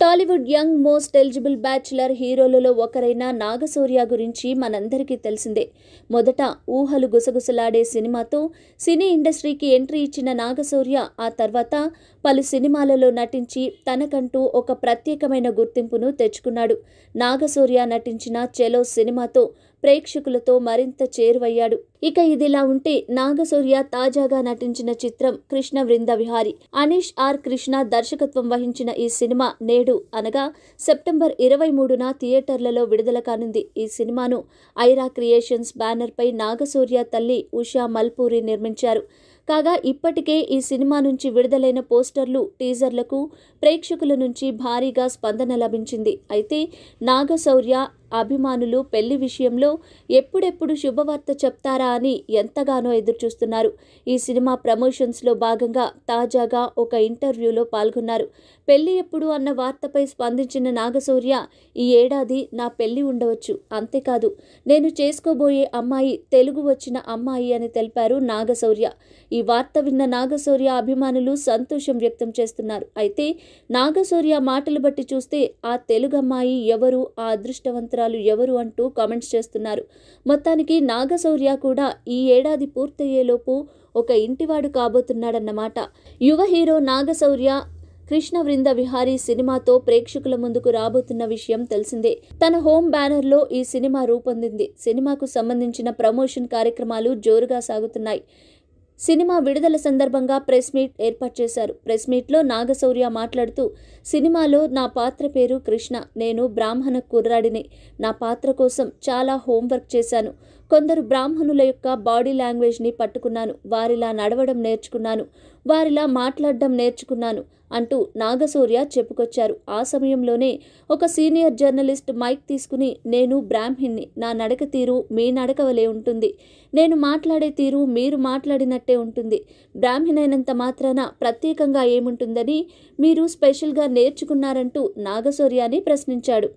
Tollywood young most eligible bachelor హీరోలలో ఒకరైన నాగసూర్య గురించి మనందరికీ తెలిసిందే మొదట ఊహలు గుసగుసలాడే సినిమాతో సినీ ఇండస్ట్రీకి ఎంట్రీ ఇచ్చిన నాగసూర్య ఆ తర్వాత పలు సినిమాలలో నటించి తనకంటూ ఒక ప్రత్యేకమైన గుర్తింపును తెచ్చుకున్నాడు నాగసూర్య నటించిన చెలో సినిమాతో ప్రేక్షకులతో మరింత చేరువయ్యాడు ఇక ఇదిలా ఉంటే నాగసూర్య తాజాగా నటించిన చిత్రం కృష్ణ వృంద విహారి అనీష్ ఆర్ కృష్ణ దర్శకత్వం వహించిన ఈ సినిమా నేడు అనగా సెప్టెంబర్ ఇరవై మూడున థియేటర్లలో విడుదల కానుంది ఈ సినిమాను ఐరా క్రియేషన్స్ బ్యానర్పై నాగసూర్య తల్లి ఉషా మల్పూరి నిర్మించారు కాగా ఇప్పటికే ఈ సినిమా నుంచి విడుదలైన పోస్టర్లు టీజర్లకు ప్రేక్షకుల నుంచి భారీగా స్పందన లభించింది అయితే నాగశౌర్య అభిమానులు పెళ్లి విషయంలో ఎప్పుడెప్పుడు శుభవార్త చెప్తారా అని ఎంతగానో ఎదురుచూస్తున్నారు ఈ సినిమా ప్రమోషన్స్లో భాగంగా తాజాగా ఒక ఇంటర్వ్యూలో పాల్గొన్నారు పెళ్లి ఎప్పుడు అన్న వార్తపై స్పందించిన నాగశౌర్య ఈ ఏడాది నా పెళ్లి ఉండవచ్చు అంతేకాదు నేను చేసుకోబోయే అమ్మాయి తెలుగు వచ్చిన అమ్మాయి అని తెలిపారు నాగశౌర్య ఈ వార్త విన్న నాగశౌర్య అభిమానులు సంతోషం వ్యక్తం చేస్తున్నారు అయితే నాగశౌర్య మాటలు బట్టి చూస్తే ఆ తెలుగమ్మాయి ఎవరు ఆ అదృష్టవంతురాలు వీరాలు ఎవరు అంటూ కామెంట్స్ చేస్తున్నారు మొత్తానికి నాగశౌర్య కూడా ఈ ఏడాది పూర్తయ్యేలోపు ఒక ఇంటివాడు కాబోతున్నాడన్నమాట యువ హీరో నాగశౌర్య కృష్ణ వృంద విహారీ సినిమాతో ప్రేక్షకుల ముందుకు రాబోతున్న విషయం తెలిసిందే తన హోమ్ బ్యానర్లో ఈ సినిమా రూపొందింది సినిమాకు సంబంధించిన ప్రమోషన్ కార్యక్రమాలు జోరుగా సాగుతున్నాయి సినిమా విడుదల సందర్భంగా ప్రెస్ మీట్ ఏర్పాటు చేశారు ప్రెస్ మీట్లో నాగశౌర్య మాట్లాడుతూ సినిమాలో నా పాత్ర పేరు కృష్ణ నేను బ్రాహ్మణ కుర్రాడిని నా పాత్ర కోసం చాలా హోంవర్క్ చేశాను కొందరు బ్రాహ్మణుల యొక్క బాడీ లాంగ్వేజ్ని పట్టుకున్నాను వారిలా నడవడం నేర్చుకున్నాను వారిలా మాట్లాడడం నేర్చుకున్నాను అంటూ నాగసూర్య చెప్పుకొచ్చారు ఆ సమయంలోనే ఒక సీనియర్ జర్నలిస్ట్ మైక్ తీసుకుని నేను బ్రాహ్మిణ్ణి నా నడక తీరు మీ నడక వలె ఉంటుంది నేను మాట్లాడే తీరు మీరు మాట్లాడినట్టే ఉంటుంది అయినంత మాత్రాన ప్రత్యేకంగా ఏముంటుందని మీరు స్పెషల్గా నేర్చుకున్నారంటూ నాగసూర్యాని ప్రశ్నించాడు